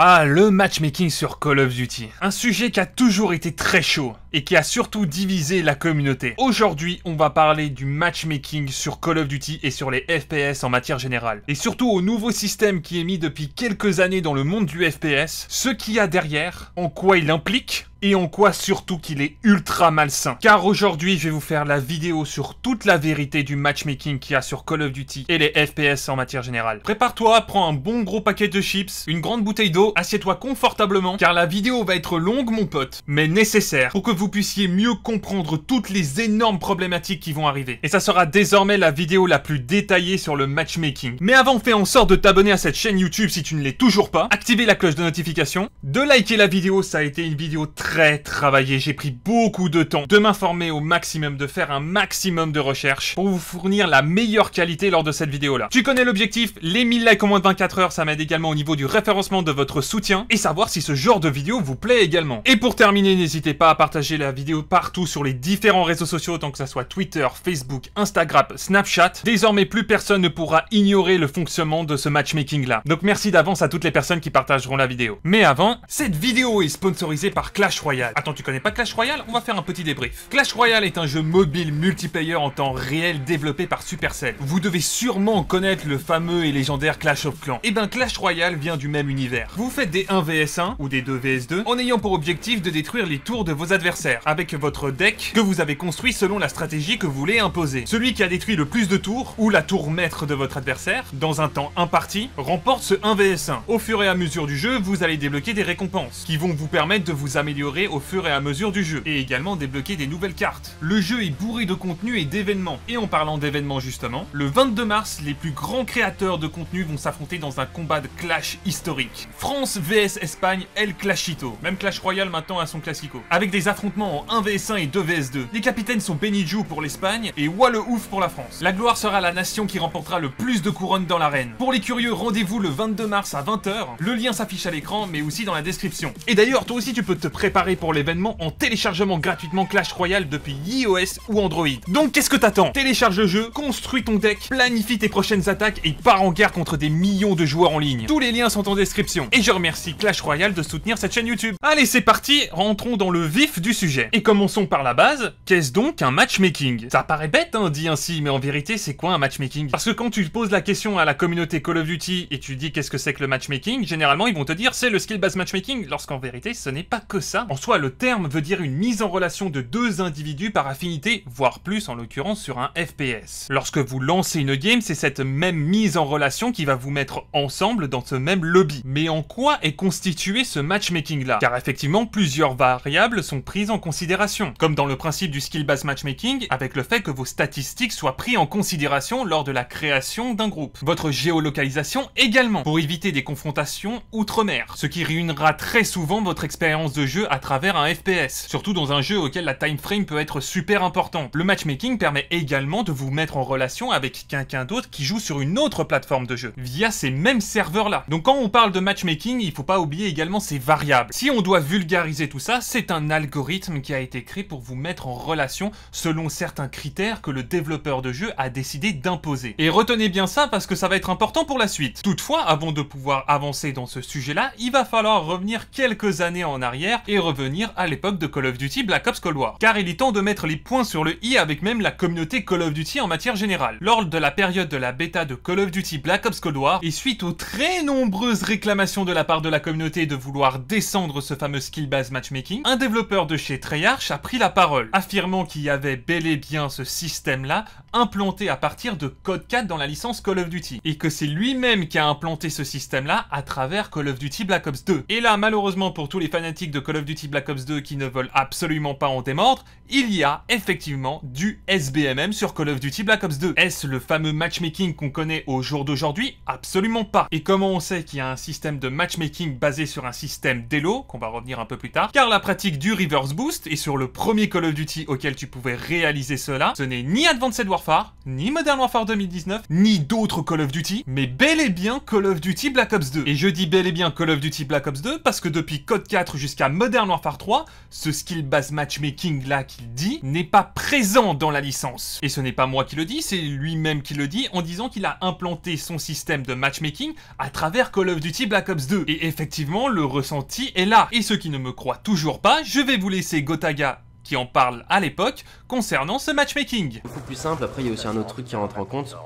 Ah, le matchmaking sur Call of Duty. Un sujet qui a toujours été très chaud et qui a surtout divisé la communauté. Aujourd'hui, on va parler du matchmaking sur Call of Duty et sur les FPS en matière générale. Et surtout au nouveau système qui est mis depuis quelques années dans le monde du FPS, ce qu'il y a derrière, en quoi il implique, et en quoi surtout qu'il est ultra malsain. Car aujourd'hui, je vais vous faire la vidéo sur toute la vérité du matchmaking qu'il y a sur Call of Duty et les FPS en matière générale. Prépare-toi, prends un bon gros paquet de chips, une grande bouteille d'eau, assieds-toi confortablement, car la vidéo va être longue mon pote, mais nécessaire pour que vous puissiez mieux comprendre toutes les énormes problématiques qui vont arriver. Et ça sera désormais la vidéo la plus détaillée sur le matchmaking. Mais avant, fais en sorte de t'abonner à cette chaîne YouTube si tu ne l'es toujours pas, activer la cloche de notification, de liker la vidéo, ça a été une vidéo très très travaillé, j'ai pris beaucoup de temps de m'informer au maximum, de faire un maximum de recherches pour vous fournir la meilleure qualité lors de cette vidéo-là. Tu connais l'objectif, les 1000 likes en moins de 24 heures, ça m'aide également au niveau du référencement de votre soutien et savoir si ce genre de vidéo vous plaît également. Et pour terminer, n'hésitez pas à partager la vidéo partout sur les différents réseaux sociaux, tant que ça soit Twitter, Facebook, Instagram, Snapchat. Désormais, plus personne ne pourra ignorer le fonctionnement de ce matchmaking-là. Donc merci d'avance à toutes les personnes qui partageront la vidéo. Mais avant, cette vidéo est sponsorisée par Clash Royal. Attends, tu connais pas Clash Royale On va faire un petit débrief. Clash Royale est un jeu mobile multiplayer en temps réel développé par Supercell. Vous devez sûrement connaître le fameux et légendaire Clash of Clans. Et eh ben Clash Royale vient du même univers. Vous faites des 1 vs 1 ou des 2 vs 2 en ayant pour objectif de détruire les tours de vos adversaires avec votre deck que vous avez construit selon la stratégie que vous voulez imposer. Celui qui a détruit le plus de tours ou la tour maître de votre adversaire dans un temps imparti remporte ce 1 vs 1. Au fur et à mesure du jeu, vous allez débloquer des récompenses qui vont vous permettre de vous améliorer au fur et à mesure du jeu, et également débloquer des nouvelles cartes. Le jeu est bourré de contenu et d'événements, et en parlant d'événements justement, le 22 mars, les plus grands créateurs de contenu vont s'affronter dans un combat de clash historique. France vs Espagne, El Clashito, même Clash Royale maintenant à son classico, avec des affrontements en 1vs1 et 2vs2. Les capitaines sont Benidou pour l'Espagne et Ouf pour la France. La gloire sera la nation qui remportera le plus de couronnes dans l'arène. Pour les curieux, rendez-vous le 22 mars à 20h, le lien s'affiche à l'écran mais aussi dans la description. Et d'ailleurs, toi aussi tu peux te préparer pour l'événement en téléchargement gratuitement Clash Royale depuis iOS ou Android. Donc qu'est-ce que t'attends Télécharge le jeu, construis ton deck, planifie tes prochaines attaques et pars en guerre contre des millions de joueurs en ligne. Tous les liens sont en description. Et je remercie Clash Royale de soutenir cette chaîne YouTube. Allez, c'est parti, rentrons dans le vif du sujet. Et commençons par la base, qu'est-ce donc un matchmaking Ça paraît bête, hein, dit ainsi, mais en vérité, c'est quoi un matchmaking Parce que quand tu poses la question à la communauté Call of Duty et tu dis qu'est-ce que c'est que le matchmaking, généralement ils vont te dire c'est le skill-based matchmaking, lorsqu'en vérité, ce n'est pas que ça en soi, le terme veut dire une mise en relation de deux individus par affinité, voire plus en l'occurrence sur un FPS. Lorsque vous lancez une game, c'est cette même mise en relation qui va vous mettre ensemble dans ce même lobby. Mais en quoi est constitué ce matchmaking là Car effectivement, plusieurs variables sont prises en considération, comme dans le principe du skill-based matchmaking, avec le fait que vos statistiques soient prises en considération lors de la création d'un groupe. Votre géolocalisation également, pour éviter des confrontations outre-mer, ce qui réunira très souvent votre expérience de jeu à travers un FPS, surtout dans un jeu auquel la time frame peut être super importante. Le matchmaking permet également de vous mettre en relation avec quelqu'un d'autre qui joue sur une autre plateforme de jeu, via ces mêmes serveurs-là. Donc quand on parle de matchmaking, il faut pas oublier également ces variables. Si on doit vulgariser tout ça, c'est un algorithme qui a été créé pour vous mettre en relation selon certains critères que le développeur de jeu a décidé d'imposer. Et retenez bien ça parce que ça va être important pour la suite. Toutefois, avant de pouvoir avancer dans ce sujet-là, il va falloir revenir quelques années en arrière et revenir à l'époque de Call of Duty Black Ops Cold War. Car il est temps de mettre les points sur le i avec même la communauté Call of Duty en matière générale. Lors de la période de la bêta de Call of Duty Black Ops Cold War, et suite aux très nombreuses réclamations de la part de la communauté de vouloir descendre ce fameux skill-based matchmaking, un développeur de chez Treyarch a pris la parole, affirmant qu'il y avait bel et bien ce système-là implanté à partir de Code 4 dans la licence Call of Duty, et que c'est lui-même qui a implanté ce système-là à travers Call of Duty Black Ops 2. Et là, malheureusement pour tous les fanatiques de Call of Duty Black Ops 2 qui ne veulent absolument pas en démordre, il y a effectivement du SBMM sur Call of Duty Black Ops 2. Est-ce le fameux matchmaking qu'on connaît au jour d'aujourd'hui Absolument pas. Et comment on sait qu'il y a un système de matchmaking basé sur un système d'Elo, qu'on va revenir un peu plus tard, car la pratique du reverse boost et sur le premier Call of Duty auquel tu pouvais réaliser cela, ce n'est ni Advanced Warfare, ni Modern Warfare 2019, ni d'autres Call of Duty, mais bel et bien Call of Duty Black Ops 2. Et je dis bel et bien Call of Duty Black Ops 2 parce que depuis Code 4 jusqu'à Modern noir Warfare 3, ce skill base matchmaking là qu'il dit n'est pas présent dans la licence. Et ce n'est pas moi qui le dis, c'est lui-même qui le dit en disant qu'il a implanté son système de matchmaking à travers Call of Duty Black Ops 2. Et effectivement, le ressenti est là. Et ceux qui ne me croient toujours pas, je vais vous laisser Gotaga qui en parle à l'époque concernant ce matchmaking. Beaucoup plus simple, après il y a aussi un autre truc qui rentre en compte,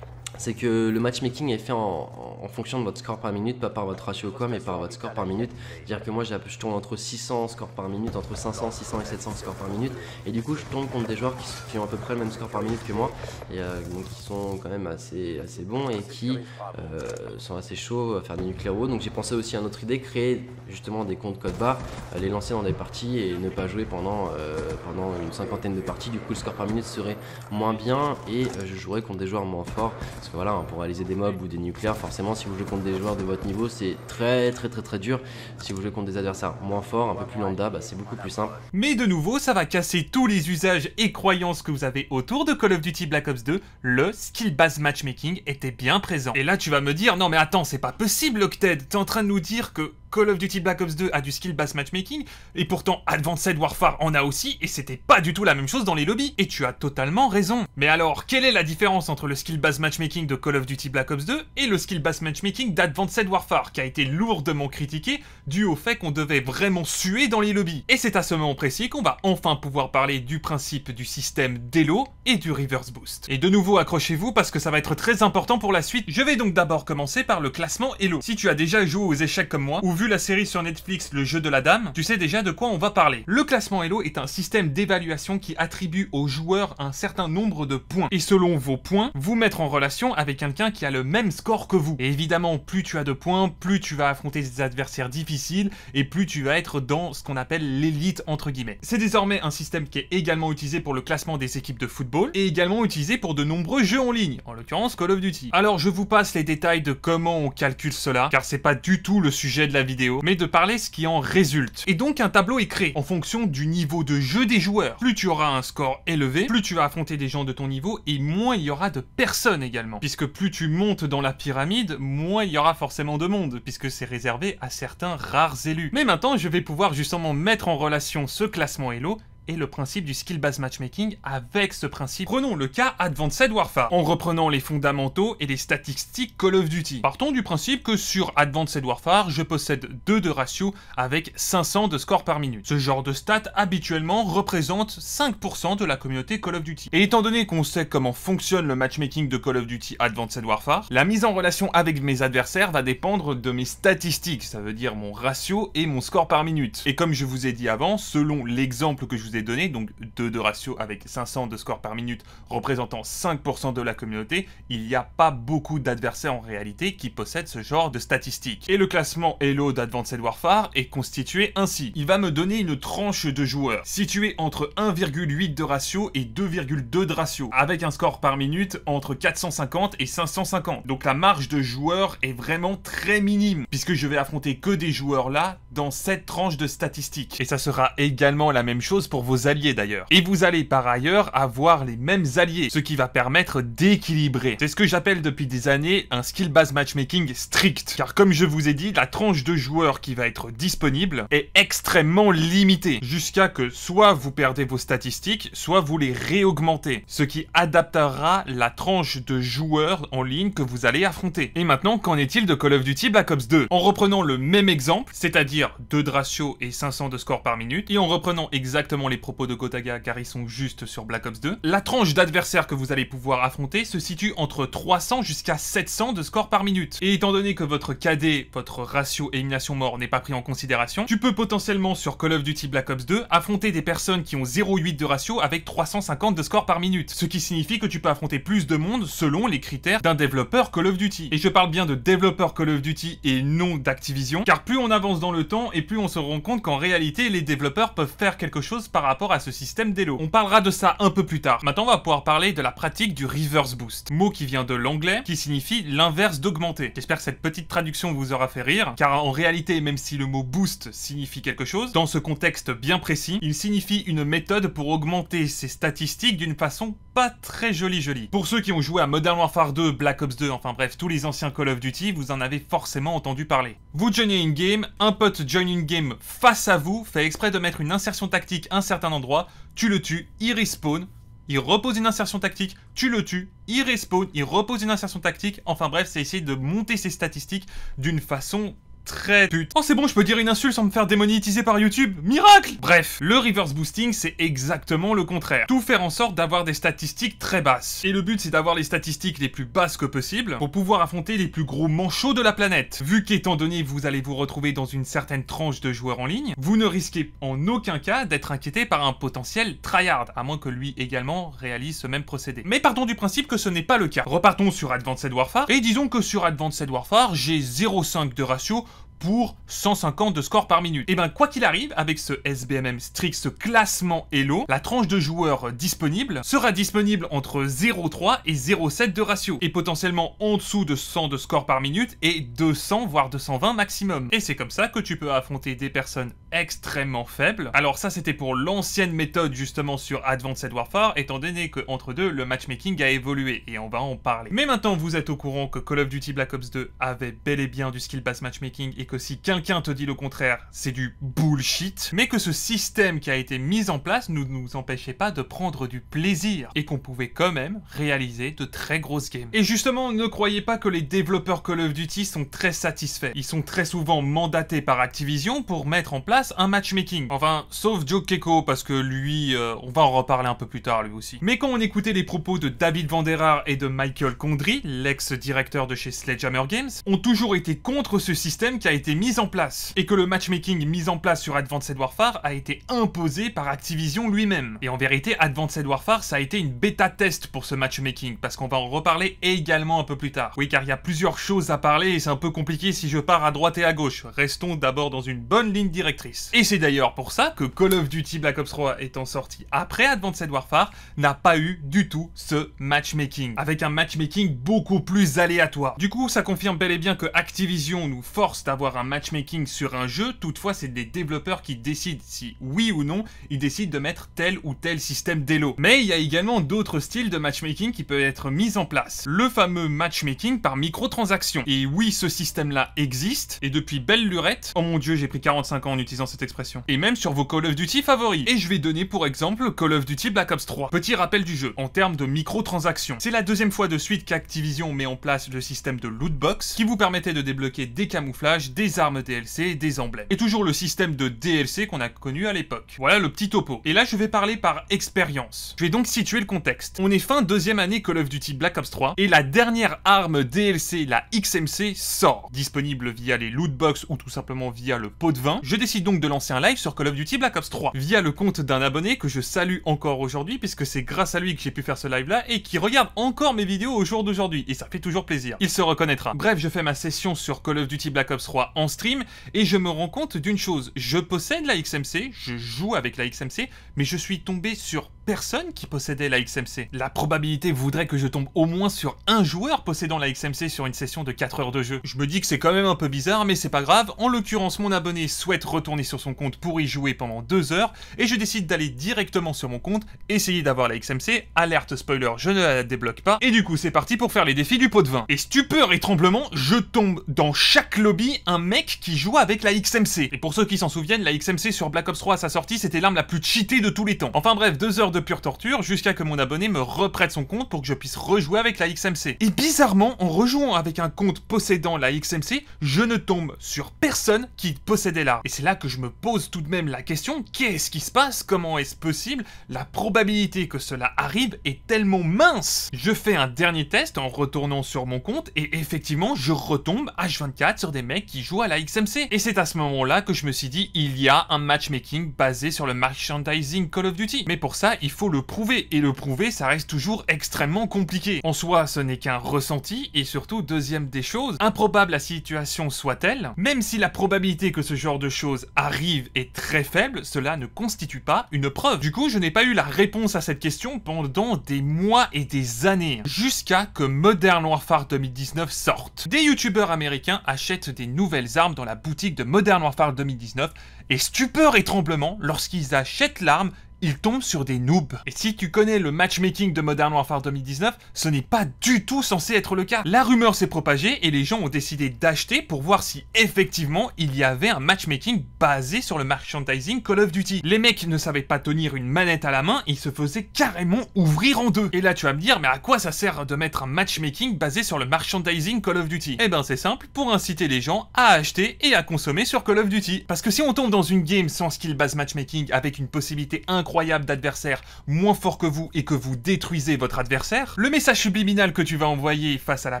c'est que le matchmaking est fait en, fonction de votre score par minute, pas par votre ratio quoi mais par votre score par minute. C'est-à-dire que moi, je tourne entre 600 scores par minute, entre 500, 600 et 700 scores par minute. Et du coup, je tombe contre des joueurs qui, ont à peu près le même score par minute que moi, et euh, donc qui sont quand même assez, assez bons et qui euh, sont assez chauds à faire des nucléaux Donc j'ai pensé aussi à une autre idée, créer justement des comptes code barre, les lancer dans des parties et ne pas jouer pendant, euh, pendant une cinquantaine de parties. Du coup, le score par minute serait moins bien et je jouerais contre des joueurs moins forts. Parce que voilà, hein, pour réaliser des mobs ou des nucléaires, forcément, si vous jouez contre des joueurs de votre niveau, c'est très très très très dur. Si vous jouez contre des adversaires moins forts, un peu plus lambda, bah, c'est beaucoup plus simple. Mais de nouveau, ça va casser tous les usages et croyances que vous avez autour de Call of Duty Black Ops 2. Le skill base matchmaking était bien présent. Et là, tu vas me dire, non mais attends, c'est pas possible, Octed, t'es en train de nous dire que Call of Duty Black Ops 2 a du skill-based matchmaking, et pourtant Advanced Warfare en a aussi, et c'était pas du tout la même chose dans les lobbies. Et tu as totalement raison. Mais alors, quelle est la différence entre le skill-based matchmaking de Call of Duty Black Ops 2 et le skill-based matchmaking d'Advanced Warfare, qui a été lourdement critiqué dû au fait qu'on devait vraiment suer dans les lobbies Et c'est à ce moment précis qu'on va enfin pouvoir parler du principe du système d'Elo et du Reverse Boost. Et de nouveau, accrochez-vous parce que ça va être très important pour la suite. Je vais donc d'abord commencer par le classement Elo. Si tu as déjà joué aux échecs comme moi, ou vu la série sur Netflix Le jeu de la dame, tu sais déjà de quoi on va parler. Le classement Elo est un système d'évaluation qui attribue aux joueurs un certain nombre de points. Et selon vos points, vous mettre en relation avec quelqu'un qui a le même score que vous. Et évidemment, plus tu as de points, plus tu vas affronter des adversaires difficiles et plus tu vas être dans ce qu'on appelle l'élite entre guillemets. C'est désormais un système qui est également utilisé pour le classement des équipes de football et également utilisé pour de nombreux jeux en ligne, en l'occurrence Call of Duty. Alors je vous passe les détails de comment on calcule cela, car c'est pas du tout le sujet de la vidéo mais de parler ce qui en résulte. Et donc un tableau est créé en fonction du niveau de jeu des joueurs. Plus tu auras un score élevé, plus tu vas affronter des gens de ton niveau et moins il y aura de personnes également. Puisque plus tu montes dans la pyramide, moins il y aura forcément de monde, puisque c'est réservé à certains rares élus. Mais maintenant, je vais pouvoir justement mettre en relation ce classement Elo et le principe du skill-based matchmaking avec ce principe. Prenons le cas Advanced Warfare, en reprenant les fondamentaux et les statistiques Call of Duty. Partons du principe que sur Advanced Warfare, je possède 2 de ratio avec 500 de score par minute. Ce genre de stats habituellement représente 5% de la communauté Call of Duty. Et étant donné qu'on sait comment fonctionne le matchmaking de Call of Duty Advanced Warfare, la mise en relation avec mes adversaires va dépendre de mes statistiques, ça veut dire mon ratio et mon score par minute. Et comme je vous ai dit avant, selon l'exemple que je vous des données, donc 2 de ratio avec 500 de score par minute représentant 5% de la communauté, il n'y a pas beaucoup d'adversaires en réalité qui possèdent ce genre de statistiques. Et le classement Hello d'Advanced Warfare est constitué ainsi. Il va me donner une tranche de joueurs, située entre 1,8 de ratio et 2,2 de ratio, avec un score par minute entre 450 et 550. Donc la marge de joueurs est vraiment très minime, puisque je vais affronter que des joueurs là dans cette tranche de statistiques. Et ça sera également la même chose pour vos alliés d'ailleurs. Et vous allez par ailleurs avoir les mêmes alliés, ce qui va permettre d'équilibrer. C'est ce que j'appelle depuis des années un skill-based matchmaking strict, car comme je vous ai dit, la tranche de joueurs qui va être disponible est extrêmement limitée, jusqu'à que soit vous perdez vos statistiques, soit vous les réaugmentez, ce qui adaptera la tranche de joueurs en ligne que vous allez affronter. Et maintenant, qu'en est-il de Call of Duty Black Ops 2 En reprenant le même exemple, c'est-à-dire 2 de ratio et 500 de score par minute, et en reprenant exactement les propos de Gotaga car ils sont juste sur Black Ops 2. La tranche d'adversaires que vous allez pouvoir affronter se situe entre 300 jusqu'à 700 de score par minute. Et étant donné que votre KD, votre ratio élimination mort n'est pas pris en considération, tu peux potentiellement sur Call of Duty Black Ops 2 affronter des personnes qui ont 0,8 de ratio avec 350 de score par minute. Ce qui signifie que tu peux affronter plus de monde selon les critères d'un développeur Call of Duty. Et je parle bien de développeur Call of Duty et non d'Activision, car plus on avance dans le temps et plus on se rend compte qu'en réalité les développeurs peuvent faire quelque chose par rapport à ce système d'élo. On parlera de ça un peu plus tard. Maintenant, on va pouvoir parler de la pratique du reverse boost, mot qui vient de l'anglais, qui signifie l'inverse d'augmenter. J'espère que cette petite traduction vous aura fait rire, car en réalité, même si le mot boost signifie quelque chose, dans ce contexte bien précis, il signifie une méthode pour augmenter ses statistiques d'une façon pas très joli joli. Pour ceux qui ont joué à Modern Warfare 2, Black Ops 2, enfin bref, tous les anciens Call of Duty, vous en avez forcément entendu parler. Vous joignez une game, un pote join une game face à vous, fait exprès de mettre une insertion tactique à un certain endroit, tu le tues, il respawn, il repose une insertion tactique, tu le tues, il respawn, il repose une insertion tactique, enfin bref, c'est essayer de monter ses statistiques d'une façon très pute. Oh c'est bon, je peux dire une insulte sans me faire démonétiser par YouTube Miracle Bref, le reverse boosting c'est exactement le contraire. Tout faire en sorte d'avoir des statistiques très basses. Et le but c'est d'avoir les statistiques les plus basses que possible pour pouvoir affronter les plus gros manchots de la planète. Vu qu'étant donné vous allez vous retrouver dans une certaine tranche de joueurs en ligne, vous ne risquez en aucun cas d'être inquiété par un potentiel tryhard, à moins que lui également réalise ce même procédé. Mais partons du principe que ce n'est pas le cas. Repartons sur Advanced Warfare et disons que sur Advanced Warfare j'ai 0,5 de ratio pour 150 de score par minute. Et eh ben quoi qu'il arrive, avec ce SBMM strict, ce classement Elo, la tranche de joueurs disponible sera disponible entre 0,3 et 0,7 de ratio, et potentiellement en dessous de 100 de score par minute et 200 voire 220 maximum. Et c'est comme ça que tu peux affronter des personnes extrêmement faibles. Alors ça c'était pour l'ancienne méthode justement sur Advanced Warfare, étant donné que entre deux le matchmaking a évolué et on va en parler. Mais maintenant vous êtes au courant que Call of Duty Black Ops 2 avait bel et bien du skill-based matchmaking et que si quelqu'un te dit le contraire, c'est du bullshit, mais que ce système qui a été mis en place ne nous empêchait pas de prendre du plaisir et qu'on pouvait quand même réaliser de très grosses games. Et justement, ne croyez pas que les développeurs Call of Duty sont très satisfaits. Ils sont très souvent mandatés par Activision pour mettre en place un matchmaking. Enfin, sauf Joe Keko, parce que lui, euh, on va en reparler un peu plus tard lui aussi. Mais quand on écoutait les propos de David Vanderar et de Michael Condry, l'ex-directeur de chez Sledgehammer Games, ont toujours été contre ce système qui a été été mise en place, et que le matchmaking mis en place sur Advanced Warfare a été imposé par Activision lui-même. Et en vérité, Advanced Warfare, ça a été une bêta test pour ce matchmaking, parce qu'on va en reparler également un peu plus tard. Oui, car il y a plusieurs choses à parler et c'est un peu compliqué si je pars à droite et à gauche. Restons d'abord dans une bonne ligne directrice. Et c'est d'ailleurs pour ça que Call of Duty Black Ops 3 étant sorti après Advanced Warfare, n'a pas eu du tout ce matchmaking, avec un matchmaking beaucoup plus aléatoire. Du coup, ça confirme bel et bien que Activision nous force d'avoir un matchmaking sur un jeu, toutefois c'est des développeurs qui décident si oui ou non ils décident de mettre tel ou tel système d'elo. Mais il y a également d'autres styles de matchmaking qui peuvent être mis en place. Le fameux matchmaking par microtransaction. Et oui, ce système-là existe, et depuis belle lurette, oh mon dieu j'ai pris 45 ans en utilisant cette expression, et même sur vos Call of Duty favoris. Et je vais donner pour exemple Call of Duty Black Ops 3. Petit rappel du jeu, en termes de microtransactions. C'est la deuxième fois de suite qu'Activision met en place le système de loot box qui vous permettait de débloquer des camouflages, des armes DLC des emblèmes. Et toujours le système de DLC qu'on a connu à l'époque. Voilà le petit topo. Et là, je vais parler par expérience. Je vais donc situer le contexte. On est fin deuxième année Call of Duty Black Ops 3 et la dernière arme DLC, la XMC, sort. Disponible via les loot box ou tout simplement via le pot de vin. Je décide donc de lancer un live sur Call of Duty Black Ops 3 via le compte d'un abonné que je salue encore aujourd'hui puisque c'est grâce à lui que j'ai pu faire ce live là et qui regarde encore mes vidéos au jour d'aujourd'hui et ça fait toujours plaisir. Il se reconnaîtra. Bref, je fais ma session sur Call of Duty Black Ops 3 en stream et je me rends compte d'une chose, je possède la XMC, je joue avec la XMC, mais je suis tombé sur personne qui possédait la XMC. La probabilité voudrait que je tombe au moins sur un joueur possédant la XMC sur une session de 4 heures de jeu. Je me dis que c'est quand même un peu bizarre, mais c'est pas grave. En l'occurrence, mon abonné souhaite retourner sur son compte pour y jouer pendant 2 heures, et je décide d'aller directement sur mon compte, essayer d'avoir la XMC, alerte spoiler, je ne la débloque pas, et du coup c'est parti pour faire les défis du pot de vin. Et stupeur et tremblement, je tombe dans chaque lobby un mec qui joue avec la XMC. Et pour ceux qui s'en souviennent, la XMC sur Black Ops 3 à sa sortie, c'était l'arme la plus cheatée de tous les temps. Enfin bref, 2 heures de pure torture jusqu'à que mon abonné me reprête son compte pour que je puisse rejouer avec la XMC. Et bizarrement, en rejouant avec un compte possédant la XMC, je ne tombe sur personne qui possédait la. Et c'est là que je me pose tout de même la question, qu'est-ce qui se passe Comment est-ce possible La probabilité que cela arrive est tellement mince Je fais un dernier test en retournant sur mon compte et effectivement, je retombe H24 sur des mecs qui jouent à la XMC. Et c'est à ce moment-là que je me suis dit, il y a un matchmaking basé sur le merchandising Call of Duty. Mais pour ça, il faut le prouver, et le prouver, ça reste toujours extrêmement compliqué. En soi, ce n'est qu'un ressenti, et surtout, deuxième des choses, improbable la situation soit-elle, même si la probabilité que ce genre de choses arrive est très faible, cela ne constitue pas une preuve. Du coup, je n'ai pas eu la réponse à cette question pendant des mois et des années, jusqu'à que Modern Warfare 2019 sorte. Des youtubeurs américains achètent des nouvelles armes dans la boutique de Modern Warfare 2019, et stupeur et tremblement, lorsqu'ils achètent l'arme, il tombe sur des noobs. Et si tu connais le matchmaking de Modern Warfare 2019, ce n'est pas du tout censé être le cas. La rumeur s'est propagée et les gens ont décidé d'acheter pour voir si effectivement il y avait un matchmaking basé sur le merchandising Call of Duty. Les mecs ne savaient pas tenir une manette à la main, ils se faisaient carrément ouvrir en deux. Et là tu vas me dire, mais à quoi ça sert de mettre un matchmaking basé sur le merchandising Call of Duty Eh ben c'est simple, pour inciter les gens à acheter et à consommer sur Call of Duty. Parce que si on tombe dans une game sans skill base matchmaking avec une possibilité incroyable incroyable d'adversaires moins fort que vous et que vous détruisez votre adversaire, le message subliminal que tu vas envoyer face à la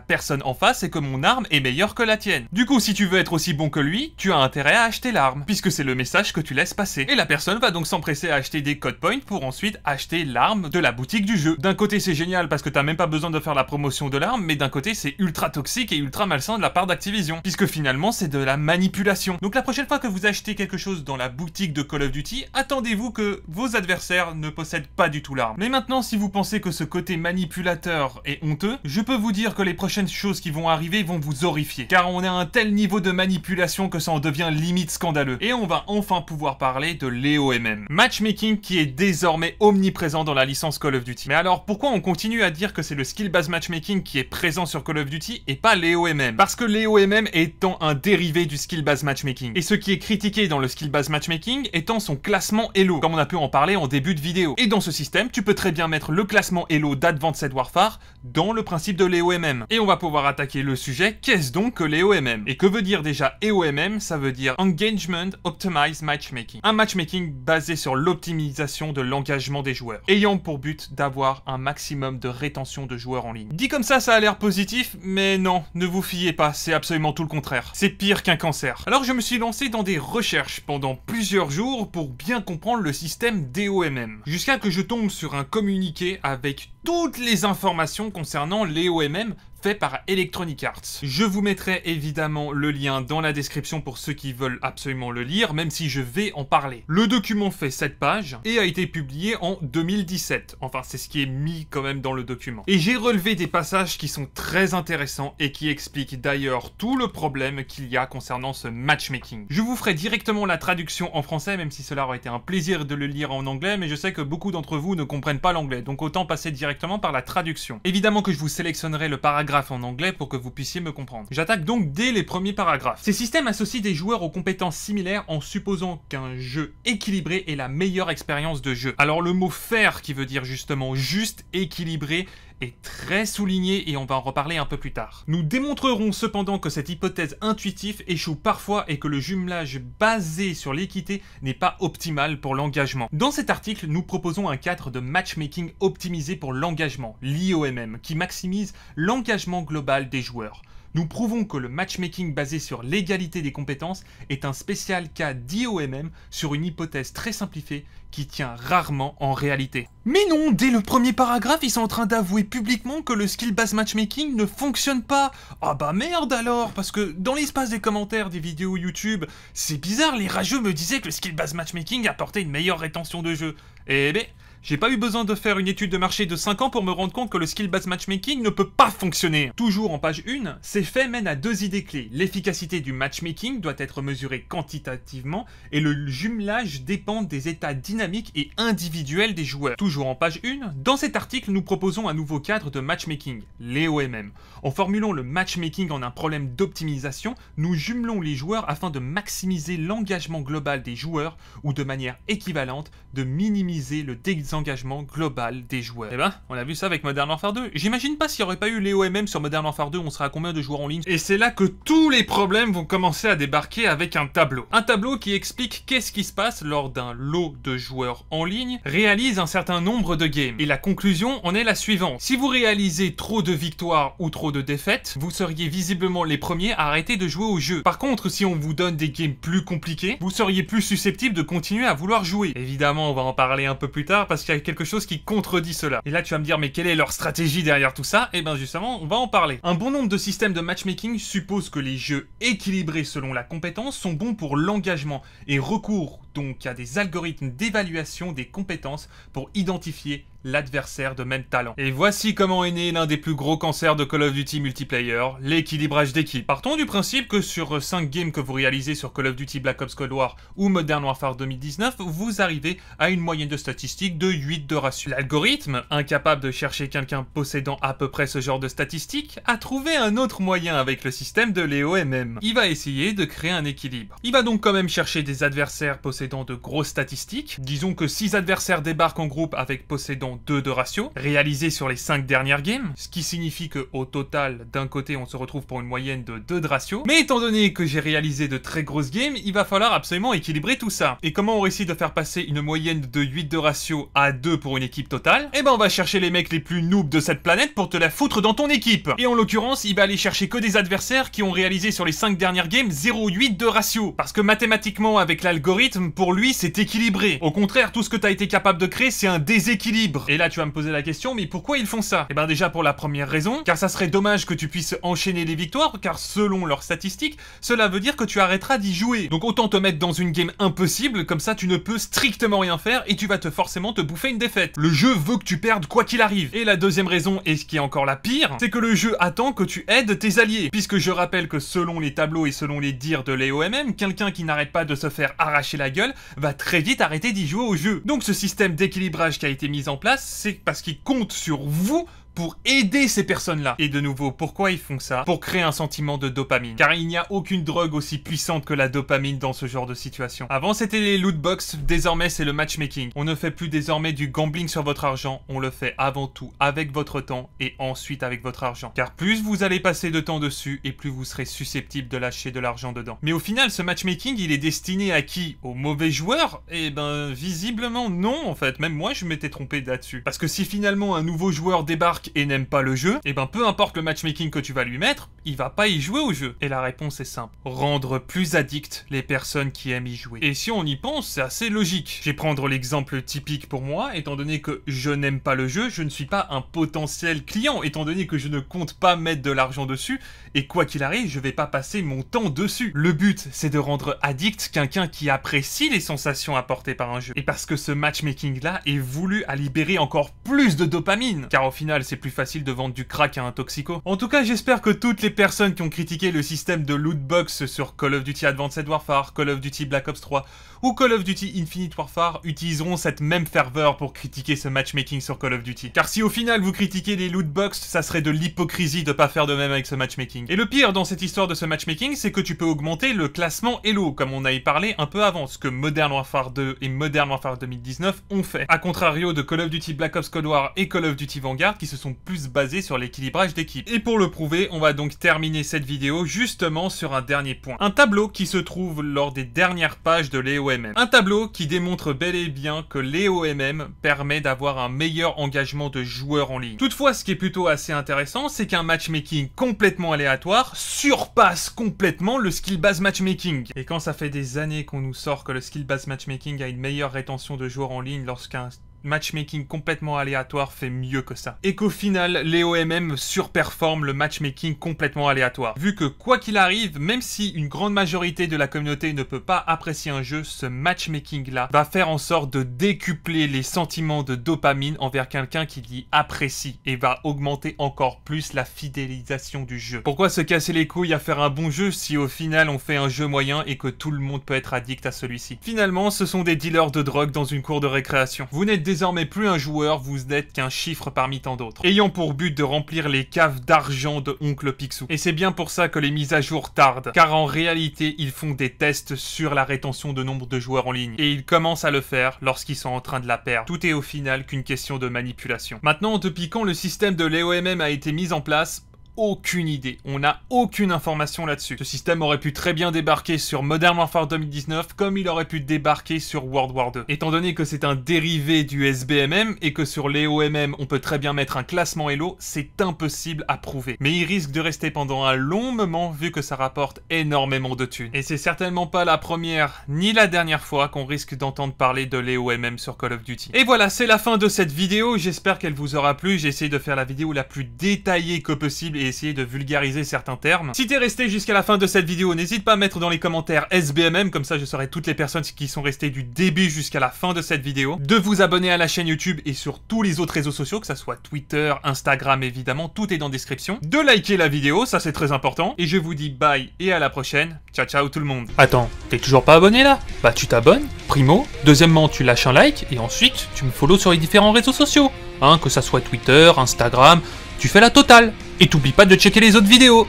personne en face est que mon arme est meilleure que la tienne. Du coup, si tu veux être aussi bon que lui, tu as intérêt à acheter l'arme, puisque c'est le message que tu laisses passer. Et la personne va donc s'empresser à acheter des code points pour ensuite acheter l'arme de la boutique du jeu. D'un côté, c'est génial parce que tu t'as même pas besoin de faire la promotion de l'arme, mais d'un côté, c'est ultra toxique et ultra malsain de la part d'Activision, puisque finalement, c'est de la manipulation. Donc la prochaine fois que vous achetez quelque chose dans la boutique de Call of Duty, attendez-vous que vos adversaires adversaire ne possède pas du tout l'arme. Mais maintenant, si vous pensez que ce côté manipulateur est honteux, je peux vous dire que les prochaines choses qui vont arriver vont vous horrifier, car on est à un tel niveau de manipulation que ça en devient limite scandaleux. Et on va enfin pouvoir parler de l'EOMM. Matchmaking qui est désormais omniprésent dans la licence Call of Duty. Mais alors, pourquoi on continue à dire que c'est le skill-based matchmaking qui est présent sur Call of Duty et pas l'EOMM Parce que l'EOMM étant un dérivé du skill-based matchmaking. Et ce qui est critiqué dans le skill-based matchmaking étant son classement Elo, comme on a pu en parler en début de vidéo. Et dans ce système, tu peux très bien mettre le classement Elo d'Advanced Warfare dans le principe de l'EOMM. Et on va pouvoir attaquer le sujet, qu'est-ce donc que l'EOMM Et que veut dire déjà EOMM Ça veut dire Engagement Optimized Matchmaking. Un matchmaking basé sur l'optimisation de l'engagement des joueurs, ayant pour but d'avoir un maximum de rétention de joueurs en ligne. Dit comme ça, ça a l'air positif, mais non, ne vous fiez pas, c'est absolument tout le contraire. C'est pire qu'un cancer. Alors je me suis lancé dans des recherches pendant plusieurs jours pour bien comprendre le système des Jusqu'à Jusqu'à que je tombe sur un communiqué avec toutes les informations concernant les OMM fait par Electronic Arts. Je vous mettrai évidemment le lien dans la description pour ceux qui veulent absolument le lire, même si je vais en parler. Le document fait 7 pages et a été publié en 2017. Enfin, c'est ce qui est mis quand même dans le document. Et j'ai relevé des passages qui sont très intéressants et qui expliquent d'ailleurs tout le problème qu'il y a concernant ce matchmaking. Je vous ferai directement la traduction en français, même si cela aurait été un plaisir de le lire en anglais, mais je sais que beaucoup d'entre vous ne comprennent pas l'anglais, donc autant passer directement par la traduction. Évidemment que je vous sélectionnerai le paragraphe en anglais pour que vous puissiez me comprendre. J'attaque donc dès les premiers paragraphes. Ces systèmes associent des joueurs aux compétences similaires en supposant qu'un jeu équilibré est la meilleure expérience de jeu. Alors le mot faire qui veut dire justement juste, équilibré, est très souligné et on va en reparler un peu plus tard. Nous démontrerons cependant que cette hypothèse intuitive échoue parfois et que le jumelage basé sur l'équité n'est pas optimal pour l'engagement. Dans cet article, nous proposons un cadre de matchmaking optimisé pour l'engagement, l'IOMM, qui maximise l'engagement global des joueurs nous prouvons que le matchmaking basé sur l'égalité des compétences est un spécial cas d'IOMM sur une hypothèse très simplifiée qui tient rarement en réalité. Mais non, dès le premier paragraphe, ils sont en train d'avouer publiquement que le skill-based matchmaking ne fonctionne pas. Ah bah merde alors, parce que dans l'espace des commentaires des vidéos YouTube, c'est bizarre, les rageux me disaient que le skill-based matchmaking apportait une meilleure rétention de jeu. Eh ben, j'ai pas eu besoin de faire une étude de marché de 5 ans pour me rendre compte que le skill-based matchmaking ne peut pas fonctionner. Toujours en page 1, ces faits mènent à deux idées clés. L'efficacité du matchmaking doit être mesurée quantitativement et le jumelage dépend des états dynamiques et individuels des joueurs. Toujours en page 1, dans cet article, nous proposons un nouveau cadre de matchmaking, les En formulant le matchmaking en un problème d'optimisation, nous jumelons les joueurs afin de maximiser l'engagement global des joueurs ou de manière équivalente de minimiser le dégât engagement global des joueurs. Eh ben, on a vu ça avec Modern Warfare 2. J'imagine pas s'il n'y aurait pas eu les OMM sur Modern Warfare 2, on serait à combien de joueurs en ligne Et c'est là que tous les problèmes vont commencer à débarquer avec un tableau. Un tableau qui explique qu'est-ce qui se passe lors d'un lot de joueurs en ligne, réalise un certain nombre de games. Et la conclusion en est la suivante. Si vous réalisez trop de victoires ou trop de défaites, vous seriez visiblement les premiers à arrêter de jouer au jeu. Par contre, si on vous donne des games plus compliqués, vous seriez plus susceptible de continuer à vouloir jouer. Évidemment, on va en parler un peu plus tard parce qu'il y a quelque chose qui contredit cela. Et là, tu vas me dire, mais quelle est leur stratégie derrière tout ça Et eh bien justement, on va en parler. Un bon nombre de systèmes de matchmaking supposent que les jeux équilibrés selon la compétence sont bons pour l'engagement et recours donc à des algorithmes d'évaluation des compétences pour identifier l'adversaire de même talent. Et voici comment est né l'un des plus gros cancers de Call of Duty multiplayer, l'équilibrage d'équipe. Partons du principe que sur 5 euh, games que vous réalisez sur Call of Duty Black Ops Cold War ou Modern Warfare 2019, vous arrivez à une moyenne de statistiques de 8 de ratio. L'algorithme, incapable de chercher quelqu'un possédant à peu près ce genre de statistiques, a trouvé un autre moyen avec le système de l'EOMM. Il va essayer de créer un équilibre. Il va donc quand même chercher des adversaires possédant possédant de grosses statistiques. Disons que 6 adversaires débarquent en groupe avec possédant 2 de ratio, réalisé sur les 5 dernières games, ce qui signifie qu'au total, d'un côté, on se retrouve pour une moyenne de 2 de ratio. Mais étant donné que j'ai réalisé de très grosses games, il va falloir absolument équilibrer tout ça. Et comment on réussit de faire passer une moyenne de 8 de ratio à 2 pour une équipe totale Eh ben on va chercher les mecs les plus noobs de cette planète pour te la foutre dans ton équipe Et en l'occurrence, il va aller chercher que des adversaires qui ont réalisé sur les 5 dernières games 0,8 de ratio. Parce que mathématiquement, avec l'algorithme, pour lui, c'est équilibré. Au contraire, tout ce que t'as été capable de créer, c'est un déséquilibre. Et là, tu vas me poser la question, mais pourquoi ils font ça Eh ben déjà pour la première raison, car ça serait dommage que tu puisses enchaîner les victoires, car selon leurs statistiques, cela veut dire que tu arrêteras d'y jouer. Donc autant te mettre dans une game impossible, comme ça tu ne peux strictement rien faire et tu vas te forcément te bouffer une défaite. Le jeu veut que tu perdes quoi qu'il arrive. Et la deuxième raison, et ce qui est encore la pire, c'est que le jeu attend que tu aides tes alliés. Puisque je rappelle que selon les tableaux et selon les dires de l'EOMM, quelqu'un qui n'arrête pas de se faire arracher la gueule, va très vite arrêter d'y jouer au jeu. Donc ce système d'équilibrage qui a été mis en place, c'est parce qu'il compte sur vous pour aider ces personnes-là. Et de nouveau, pourquoi ils font ça Pour créer un sentiment de dopamine. Car il n'y a aucune drogue aussi puissante que la dopamine dans ce genre de situation. Avant c'était les loot box, désormais c'est le matchmaking. On ne fait plus désormais du gambling sur votre argent, on le fait avant tout avec votre temps et ensuite avec votre argent. Car plus vous allez passer de temps dessus et plus vous serez susceptible de lâcher de l'argent dedans. Mais au final, ce matchmaking, il est destiné à qui Aux mauvais joueurs Eh ben, visiblement non en fait. Même moi, je m'étais trompé là-dessus. Parce que si finalement un nouveau joueur débarque et n'aime pas le jeu, et eh ben peu importe le matchmaking que tu vas lui mettre, il va pas y jouer au jeu. Et la réponse est simple. Rendre plus addict les personnes qui aiment y jouer. Et si on y pense, c'est assez logique. Je vais prendre l'exemple typique pour moi, étant donné que je n'aime pas le jeu, je ne suis pas un potentiel client, étant donné que je ne compte pas mettre de l'argent dessus, et quoi qu'il arrive, je vais pas passer mon temps dessus. Le but, c'est de rendre addict quelqu'un qui apprécie les sensations apportées par un jeu. Et parce que ce matchmaking-là est voulu à libérer encore plus de dopamine. Car au final, c'est plus facile de vendre du crack à un toxico. En tout cas, j'espère que toutes les personnes qui ont critiqué le système de loot box sur Call of Duty Advanced Warfare, Call of Duty Black Ops 3 ou Call of Duty Infinite Warfare utiliseront cette même ferveur pour critiquer ce matchmaking sur Call of Duty. Car si au final vous critiquez les loot box, ça serait de l'hypocrisie de pas faire de même avec ce matchmaking. Et le pire dans cette histoire de ce matchmaking, c'est que tu peux augmenter le classement Elo, comme on avait parlé un peu avant, ce que Modern Warfare 2 et Modern Warfare 2019 ont fait. A contrario de Call of Duty Black Ops Cold War et Call of Duty Vanguard qui se sont plus basés sur l'équilibrage d'équipe. Et pour le prouver, on va donc terminer cette vidéo justement sur un dernier point. Un tableau qui se trouve lors des dernières pages de l'EOMM. Un tableau qui démontre bel et bien que l'EOMM permet d'avoir un meilleur engagement de joueurs en ligne. Toutefois, ce qui est plutôt assez intéressant, c'est qu'un matchmaking complètement aléatoire surpasse complètement le skill-based matchmaking. Et quand ça fait des années qu'on nous sort que le skill-based matchmaking a une meilleure rétention de joueurs en ligne lorsqu'un matchmaking complètement aléatoire fait mieux que ça. Et qu'au final, les OMM surperforment le matchmaking complètement aléatoire. Vu que quoi qu'il arrive, même si une grande majorité de la communauté ne peut pas apprécier un jeu, ce matchmaking là va faire en sorte de décupler les sentiments de dopamine envers quelqu'un qui dit apprécie et va augmenter encore plus la fidélisation du jeu. Pourquoi se casser les couilles à faire un bon jeu si au final on fait un jeu moyen et que tout le monde peut être addict à celui-ci Finalement, ce sont des dealers de drogue dans une cour de récréation. Vous n'êtes désormais plus un joueur, vous n'êtes qu'un chiffre parmi tant d'autres, ayant pour but de remplir les caves d'argent de Oncle Picsou. Et c'est bien pour ça que les mises à jour tardent, car en réalité, ils font des tests sur la rétention de nombre de joueurs en ligne, et ils commencent à le faire lorsqu'ils sont en train de la perdre. Tout est au final qu'une question de manipulation. Maintenant, depuis quand le système de l'EOMM a été mis en place, aucune idée. On n'a aucune information là-dessus. Ce système aurait pu très bien débarquer sur Modern Warfare 2019 comme il aurait pu débarquer sur World War 2. Étant donné que c'est un dérivé du SBMM et que sur les OMM on peut très bien mettre un classement Elo, c'est impossible à prouver. Mais il risque de rester pendant un long moment vu que ça rapporte énormément de thunes. Et c'est certainement pas la première ni la dernière fois qu'on risque d'entendre parler de OMM sur Call of Duty. Et voilà, c'est la fin de cette vidéo. J'espère qu'elle vous aura plu. J'ai de faire la vidéo la plus détaillée que possible essayer de vulgariser certains termes. Si t'es resté jusqu'à la fin de cette vidéo, n'hésite pas à mettre dans les commentaires SBMM, comme ça je saurai toutes les personnes qui sont restées du début jusqu'à la fin de cette vidéo, de vous abonner à la chaîne YouTube et sur tous les autres réseaux sociaux, que ça soit Twitter, Instagram évidemment, tout est dans la description, de liker la vidéo, ça c'est très important, et je vous dis bye et à la prochaine, ciao ciao tout le monde. Attends, t'es toujours pas abonné là Bah tu t'abonnes, primo, deuxièmement tu lâches un like, et ensuite tu me follows sur les différents réseaux sociaux, hein, que ça soit Twitter, Instagram, tu fais la totale. Et t'oublies pas de checker les autres vidéos.